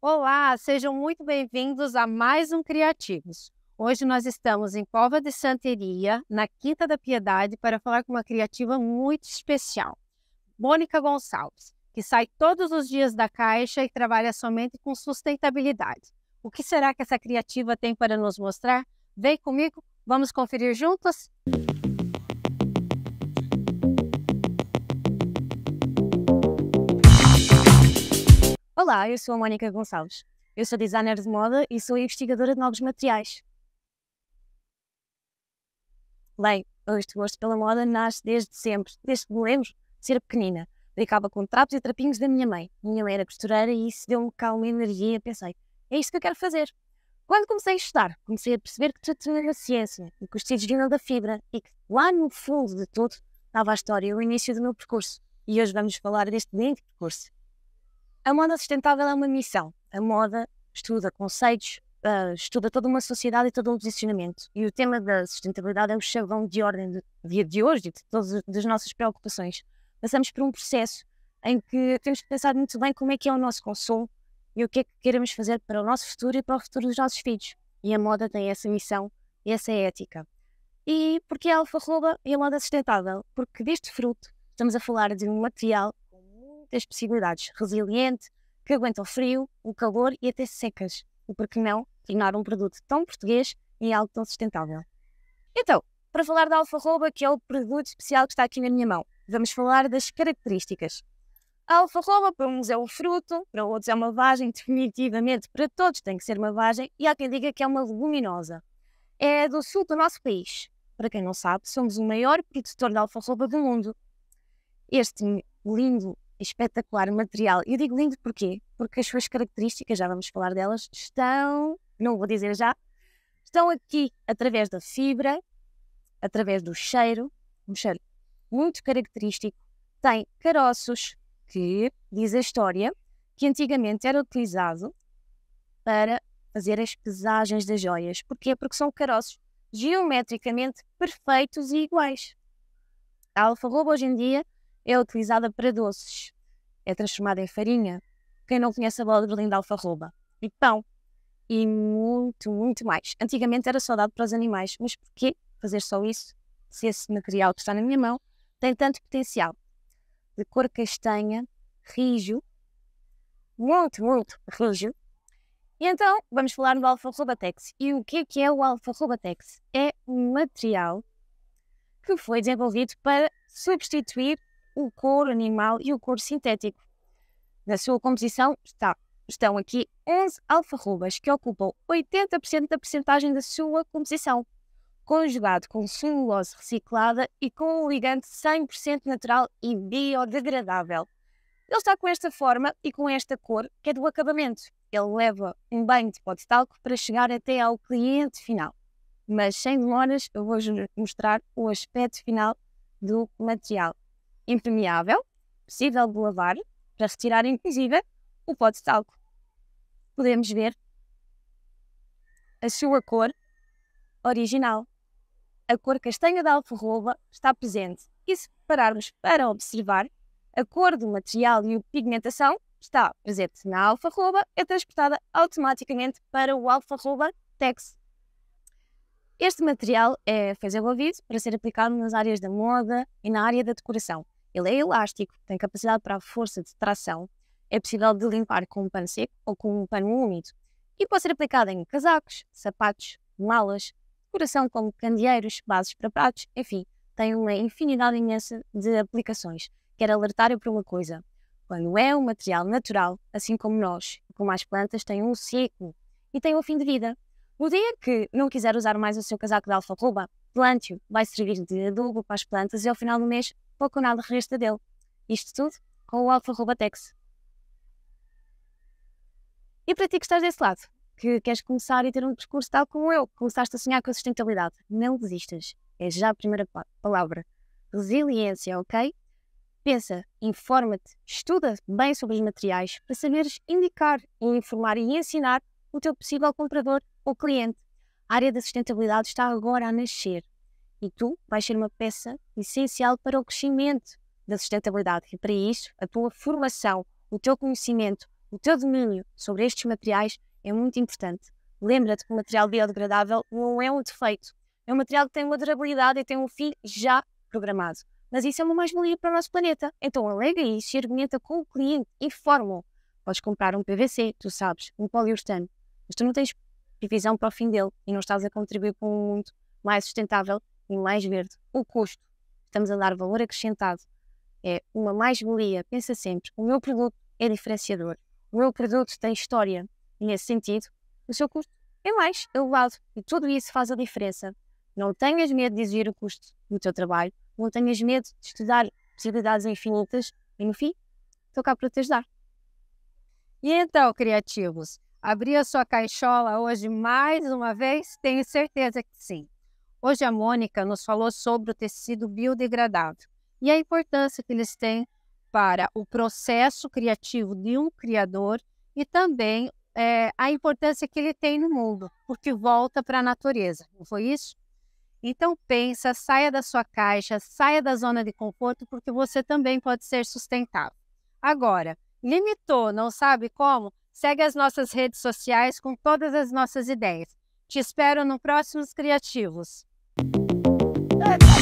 Olá, sejam muito bem-vindos a mais um Criativos. Hoje nós estamos em Cova de Santeria, na Quinta da Piedade, para falar com uma criativa muito especial, Mônica Gonçalves, que sai todos os dias da caixa e trabalha somente com sustentabilidade. O que será que essa criativa tem para nos mostrar? Vem comigo, vamos conferir juntos? Música Olá, eu sou a Mónica Gonçalves. Eu sou designer de moda e sou investigadora de novos materiais. Leio, este gosto pela moda nasce desde sempre, desde que me lembro de ser pequenina. Brincava com trapos e trapinhos da minha mãe. Minha mãe era costureira e isso deu-me calma e energia. Pensei, é isto que eu quero fazer. Quando comecei a estudar, comecei a perceber que tudo tinha ciência e que os tecidos vinham da fibra e que lá no fundo de tudo estava a história e o início do meu percurso. E hoje vamos falar deste lindo percurso. A moda sustentável é uma missão. A moda estuda conceitos, uh, estuda toda uma sociedade e todo um posicionamento. E o tema da sustentabilidade é o chavão de ordem do dia de hoje e de todas as nossas preocupações. Passamos por um processo em que temos que pensar muito bem como é que é o nosso consumo e o que é que queremos fazer para o nosso futuro e para o futuro dos nossos filhos. E a moda tem essa missão e essa é ética. E porque é a rouba e a moda é sustentável? Porque deste fruto estamos a falar de um material das possibilidades. Resiliente, que aguenta o frio, o calor e até secas. E por que não tornar um produto tão português em algo tão sustentável? Então, para falar da alfarroba, que é o produto especial que está aqui na minha mão, vamos falar das características. A alfarroba para uns é um fruto, para outros é uma vagem, definitivamente para todos tem que ser uma vagem, e há quem diga que é uma leguminosa. É do sul do nosso país. Para quem não sabe, somos o maior produtor de alfarroba do mundo. Este lindo espetacular material. Eu digo lindo porquê? Porque as suas características, já vamos falar delas, estão, não vou dizer já, estão aqui através da fibra, através do cheiro, um cheiro muito característico. Tem caroços, que diz a história, que antigamente era utilizado para fazer as pesagens das joias. Porquê? Porque são caroços geometricamente perfeitos e iguais. A alfarroba hoje em dia é utilizada para doces. É transformada em farinha. Quem não conhece a bola de berlim de alfarroba? E pão. E muito, muito mais. Antigamente era só dado para os animais, mas porquê fazer só isso se esse material que está na minha mão tem tanto potencial? De cor castanha, rijo, muito, muito rijo. E então, vamos falar do alfarrobatex. E o que é, que é o alfarrobatex? É um material que foi desenvolvido para substituir o couro animal e o couro sintético. Na sua composição está, estão aqui 11 alfarrubas, que ocupam 80% da percentagem da sua composição, conjugado com celulose reciclada e com um ligante 100% natural e biodegradável. Ele está com esta forma e com esta cor, que é do acabamento. Ele leva um banho de pó de talco para chegar até ao cliente final. Mas sem demoras, eu vou mostrar o aspecto final do material impermeável, possível de lavar, para retirar inclusive o pó de talco. Podemos ver a sua cor original. A cor castanha da alfarroba está presente e se pararmos para observar, a cor do material e a pigmentação está presente na alfarroba, é transportada automaticamente para o alfarroba Tex. Este material é, desenvolvido para ser aplicado nas áreas da moda e na área da decoração. Ele é elástico, tem capacidade para a força de tração, é possível de limpar com um pano seco ou com um pano úmido e pode ser aplicado em casacos, sapatos, malas, decoração como candeeiros, bases para pratos, enfim, tem uma infinidade imensa de aplicações. Quero alertar para uma coisa. Quando é um material natural, assim como nós, como as plantas, tem um ciclo e tem um fim de vida. O dia que não quiser usar mais o seu casaco de alfa-ruba, plante-o, vai servir de adubo para as plantas e ao final do mês pouco nada resta dele. Isto tudo com o alfa-robatex. E para ti que estás desse lado, que queres começar e ter um percurso tal como eu, começaste a sonhar com a sustentabilidade, não desistas. É já a primeira palavra. Resiliência, ok? Pensa, informa-te, estuda bem sobre os materiais para saberes indicar e informar e ensinar o teu possível comprador ou cliente. A área da sustentabilidade está agora a nascer e tu vais ser uma peça essencial para o crescimento da sustentabilidade. E para isso, a tua formação, o teu conhecimento, o teu domínio sobre estes materiais é muito importante. Lembra-te que o material biodegradável não é um defeito, é um material que tem uma durabilidade e tem um fim já programado. Mas isso é uma mais-valia para o nosso planeta. Então alega isso e argumenta com o cliente, informa-o. Podes comprar um PVC, tu sabes, um poliuretano, mas tu não tens previsão para o fim dele e não estás a contribuir para um mundo mais sustentável e mais verde. O custo, estamos a dar valor acrescentado, é uma mais-valia. Pensa sempre: o meu produto é diferenciador, o meu produto tem história. E nesse sentido, o seu custo é mais elevado e tudo isso faz a diferença. Não tenhas medo de exigir o custo do teu trabalho, não tenhas medo de estudar possibilidades infinitas e, no fim, estou cá para te ajudar. E então, criativos, abrir a sua caixola hoje mais uma vez? Tenho certeza que sim. Hoje a Mônica nos falou sobre o tecido biodegradável e a importância que eles têm para o processo criativo de um criador e também é, a importância que ele tem no mundo, porque volta para a natureza, não foi isso? Então pensa, saia da sua caixa, saia da zona de conforto, porque você também pode ser sustentável. Agora, limitou, não sabe como? Segue as nossas redes sociais com todas as nossas ideias. Te espero no próximos Criativos. Let's